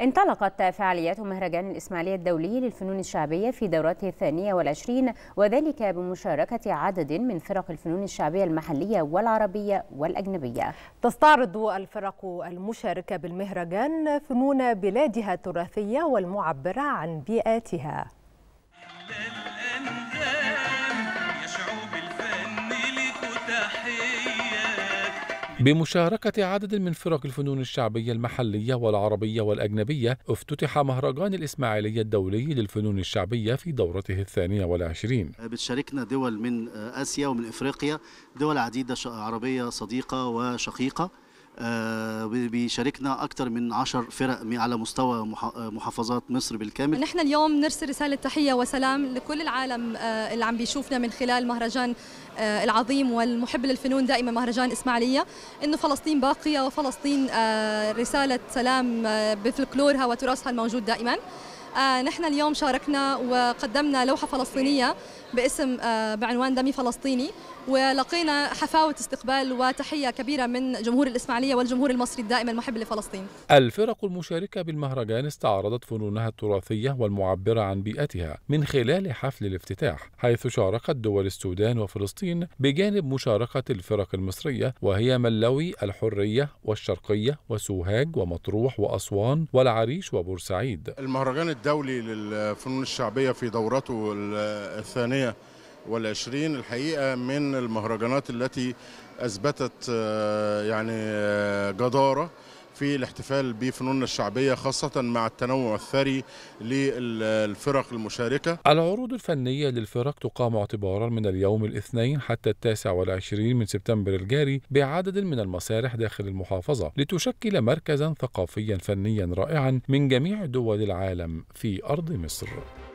انطلقت فعاليات مهرجان الإسماعيلية الدولي للفنون الشعبية في دورته الثانية والعشرين وذلك بمشاركة عدد من فرق الفنون الشعبية المحلية والعربية والأجنبية تستعرض الفرق المشاركة بالمهرجان فنون بلادها التراثية والمعبرة عن بيئاتها يا شعوب الفن لكتحية بمشاركة عدد من فرق الفنون الشعبية المحلية والعربية والأجنبية افتتح مهرجان الإسماعيلية الدولي للفنون الشعبية في دورته الثانية والعشرين بتشاركنا دول من آه، آسيا ومن إفريقيا دول عديدة عربية صديقة وشقيقة آه، بيشاركنا اكثر من 10 فرق على مستوى محافظات مصر بالكامل نحن اليوم نرسل رساله تحيه وسلام لكل العالم آه، اللي عم بيشوفنا من خلال مهرجان آه، العظيم والمحب للفنون دائما مهرجان اسماعيليه انه فلسطين باقيه وفلسطين رساله سلام بفلكلورها وتراثها الموجود دائما آه نحن اليوم شاركنا وقدمنا لوحة فلسطينية باسم آه بعنوان دمي فلسطيني ولقينا حفاوة استقبال وتحية كبيرة من جمهور الإسماعيلية والجمهور المصري الدائم المحب لفلسطين الفرق المشاركة بالمهرجان استعرضت فنونها التراثية والمعبرة عن بيئتها من خلال حفل الافتتاح حيث شاركت دول السودان وفلسطين بجانب مشاركة الفرق المصرية وهي ملوي الحرية والشرقية وسوهاج ومطروح وأسوان والعريش وبورسعيد المهرجان الدولي للفنون الشعبية في دورته الثانية والعشرين الحقيقة من المهرجانات التي أثبتت آه، يعني آه، جدارة في الاحتفال بفنوننا الشعبية خاصة مع التنوع الثري للفرق المشاركة العروض الفنية للفرق تقام اعتبارا من اليوم الاثنين حتى التاسع والعشرين من سبتمبر الجاري بعدد من المسارح داخل المحافظة لتشكل مركزا ثقافيا فنيا رائعا من جميع دول العالم في أرض مصر